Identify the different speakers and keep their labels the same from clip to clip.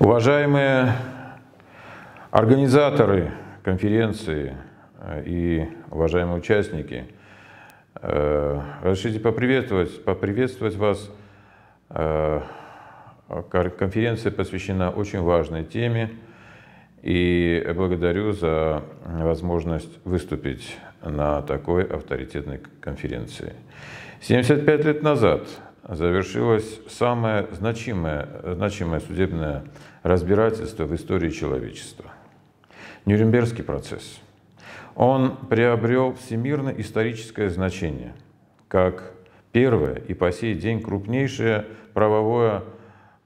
Speaker 1: Уважаемые организаторы конференции э, и уважаемые участники, э, разрешите поприветствовать, поприветствовать вас. Э, конференция посвящена очень важной теме, и благодарю за возможность выступить на такой авторитетной конференции. 75 лет назад завершилось самое значимое, значимое судебное разбирательство в истории человечества. Нюрнбергский процесс. Он приобрел всемирное историческое значение, как первое и по сей день крупнейшее правовое,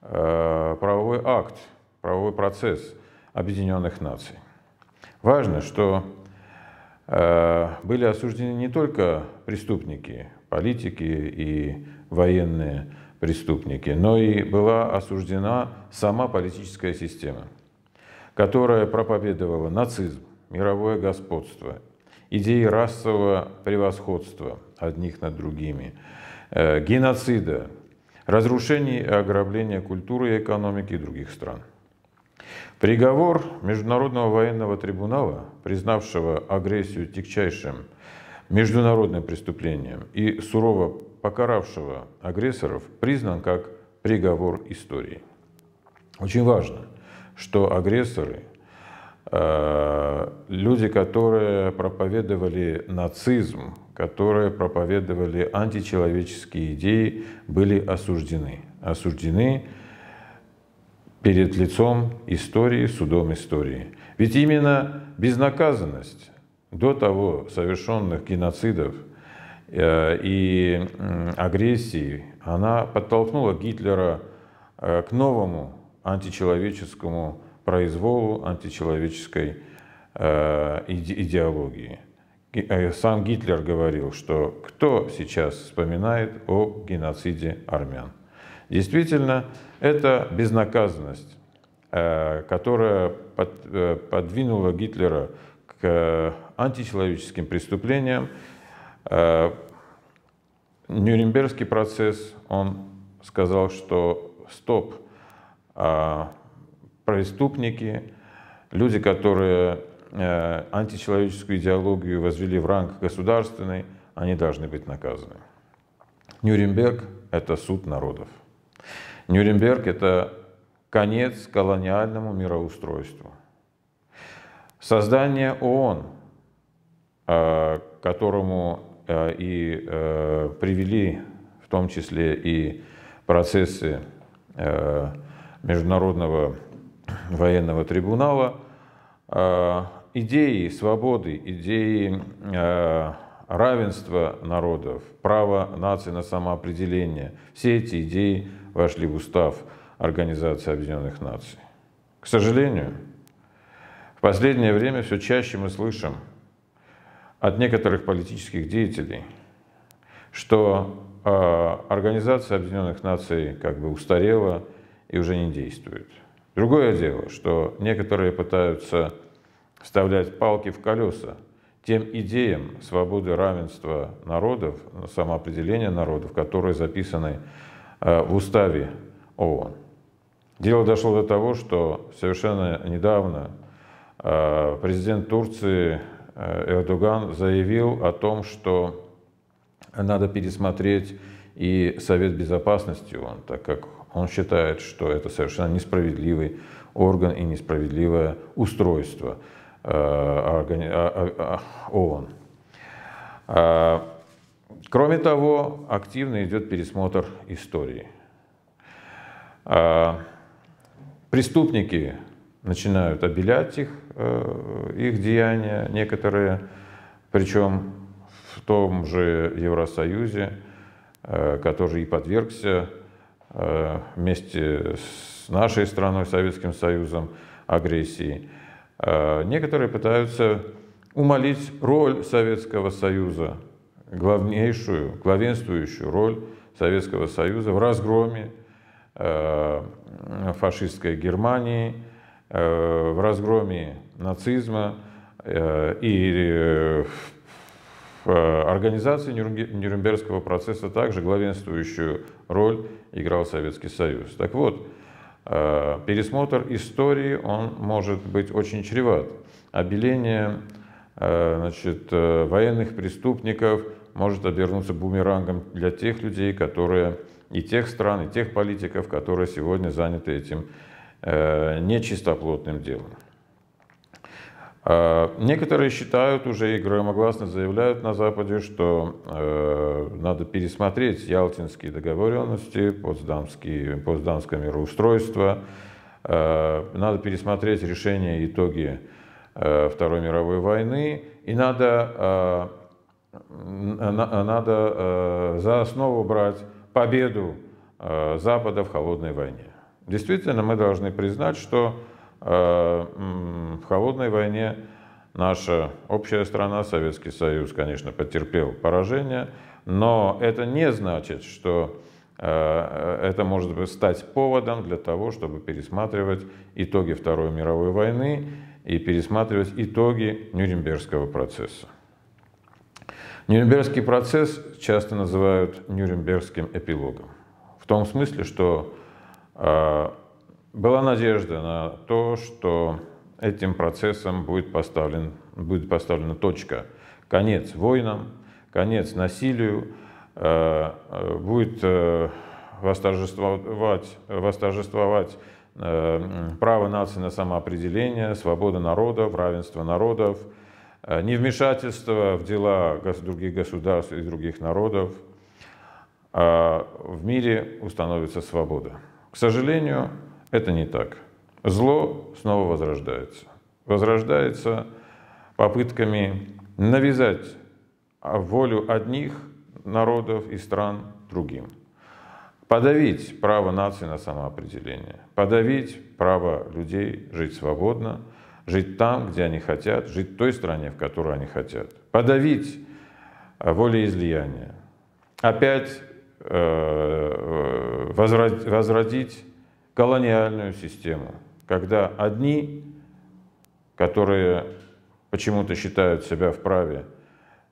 Speaker 1: э, правовой акт, правовой процесс Объединенных Наций. Важно, что э, были осуждены не только преступники, политики и военные преступники, но и была осуждена сама политическая система, которая проповедовала нацизм, мировое господство, идеи расового превосходства одних над другими, э, геноцида, разрушений и ограбления культуры и экономики других стран. Приговор Международного военного трибунала, признавшего агрессию тягчайшим международным преступлением и сурово покаравшего агрессоров признан как приговор истории. Очень важно, что агрессоры, э, люди, которые проповедовали нацизм, которые проповедовали античеловеческие идеи, были осуждены. Осуждены перед лицом истории, судом истории. Ведь именно безнаказанность до того совершенных геноцидов э, и агрессии, она подтолкнула Гитлера э, к новому античеловеческому произволу, античеловеческой э, идеологии. Сам Гитлер говорил, что кто сейчас вспоминает о геноциде армян. Действительно, это безнаказанность, которая подвинула Гитлера к э, античеловеческим преступлениям. Э, Нюрнбергский процесс, он сказал, что стоп, а, преступники, люди, которые э, античеловеческую идеологию возвели в ранг государственный, они должны быть наказаны. Нюрнберг – это суд народов. Нюрнберг – это конец колониальному мироустройству. Создание ООН, э, к которому э, и э, привели в том числе и процессы Международного военного трибунала, идеи свободы, идеи равенства народов, право нации на самоопределение, все эти идеи вошли в устав Организации Объединенных Наций. К сожалению, в последнее время все чаще мы слышим от некоторых политических деятелей, что э, Организация Объединенных Наций как бы устарела и уже не действует. Другое дело, что некоторые пытаются вставлять палки в колеса тем идеям свободы равенства народов, самоопределения народов, которые записаны э, в уставе ООН. Дело дошло до того, что совершенно недавно Э, президент Турции э, Эрдоган заявил о том, что надо пересмотреть и Совет Безопасности ООН, так как он считает, что это совершенно несправедливый орган и несправедливое устройство э, а, а, а, ООН. Кроме того, активно идет пересмотр истории. Преступники начинают обелять их, Э, их деяния некоторые, причем в том же Евросоюзе, э, который и подвергся э, вместе с нашей страной, Советским Союзом, агрессии. Некоторые пытаются умолить роль Советского Союза, главнейшую, главенствующую роль Советского Союза в разгроме фашистской Германии – Э, в разгроме нацизма э, и э, в организации Нюрнбергского процесса также главенствующую роль играл Советский Союз. Так вот, пересмотр истории, он может быть очень чреват. Обеление значит, военных преступников может обернуться бумерангом для тех людей, которые и тех стран, и тех политиков, которые сегодня заняты этим Э, не чистоплотным делом. Э, некоторые считают уже и громогласно заявляют на Западе, что э, надо пересмотреть ялтинские договоренности, потсдамские, потсдамское мироустройство, э, надо пересмотреть решения и итоги э, Второй мировой войны, и надо, э, на, надо э, за основу брать победу э, Запада в холодной войне. Действительно, мы должны признать, что э, в холодной войне наша общая страна, Советский Союз, конечно, потерпел поражение, но это не значит, что э, э, это может стать поводом для того, чтобы пересматривать итоги Второй мировой войны и пересматривать итоги Нюрнбергского процесса. Нюрнбергский процесс часто называют Нюрнбергским эпилогом. В том смысле, что а, была надежда на то, что этим процессом будет, поставлен, будет поставлена точка. Конец войнам, конец насилию, а, будет э, восторжествовать, восторжествовать э, право нации на самоопределение, свобода народов, равенство народов, э, невмешательство в дела других государств и других народов. А, в мире установится свобода. К сожалению, это не так. Зло снова возрождается. Возрождается попытками навязать волю одних народов и стран другим. Подавить право нации на самоопределение, подавить право людей жить свободно, жить там, где они хотят, жить в той стране, в которой они хотят. Подавить волеизлияние. Опять Э, возродить колониальную систему, когда одни, которые почему-то считают себя вправе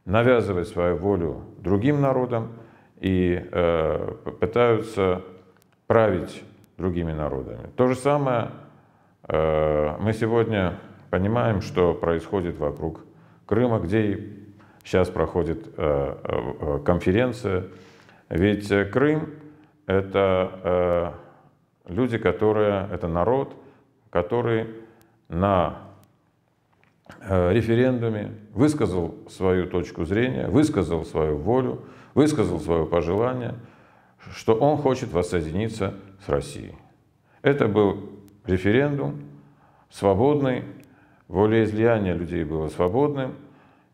Speaker 1: навязывать свою волю другим народам и э, пытаются править другими народами. То же самое э, мы сегодня понимаем, что происходит вокруг Крыма, где сейчас проходит конференция ведь э, Крым — это э, люди, которые, это народ, который на э, референдуме высказал свою точку зрения, высказал свою волю, высказал свое пожелание, что он хочет воссоединиться с Россией. Это был референдум свободный, волеизлияние людей было свободным,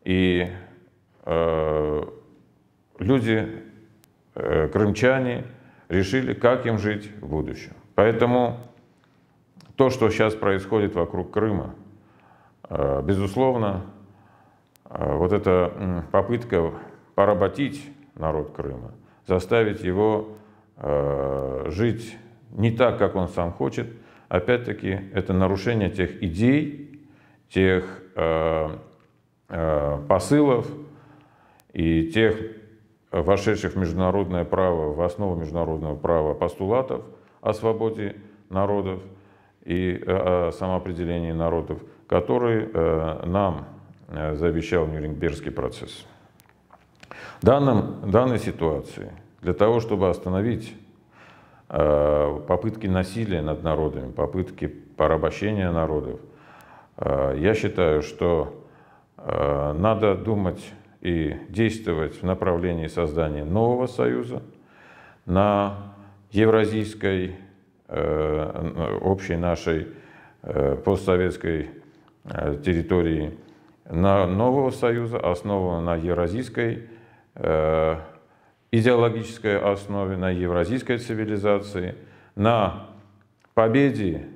Speaker 1: и э, люди Э, крымчане решили, как им жить в будущем. Поэтому то, что сейчас происходит вокруг Крыма, э, безусловно, э, вот эта попытка поработить народ Крыма, заставить его жить не так, как он сам хочет, опять-таки это нарушение тех идей, тех посылов и тех вошедших в международное право, в основу международного права постулатов о свободе народов и э, о самоопределении народов, который э, нам э, завещал Нюрнбергский процесс. В данном, данной ситуации для того, чтобы остановить попытки насилия над народами, попытки порабощения народов, я считаю, что надо думать и действовать в направлении создания нового союза на евразийской э, общей нашей э, постсоветской э, территории, на нового союза, основанного на евразийской идеологической основе, на евразийской цивилизации, на победе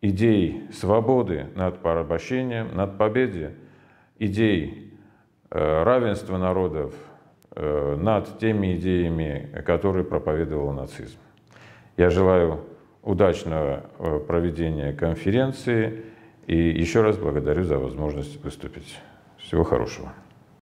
Speaker 1: идей свободы над порабощением, над победе идей Э, равенство народов э, над теми идеями, которые проповедовал нацизм. Я желаю удачного э, проведения конференции и еще раз благодарю за возможность выступить. Всего хорошего.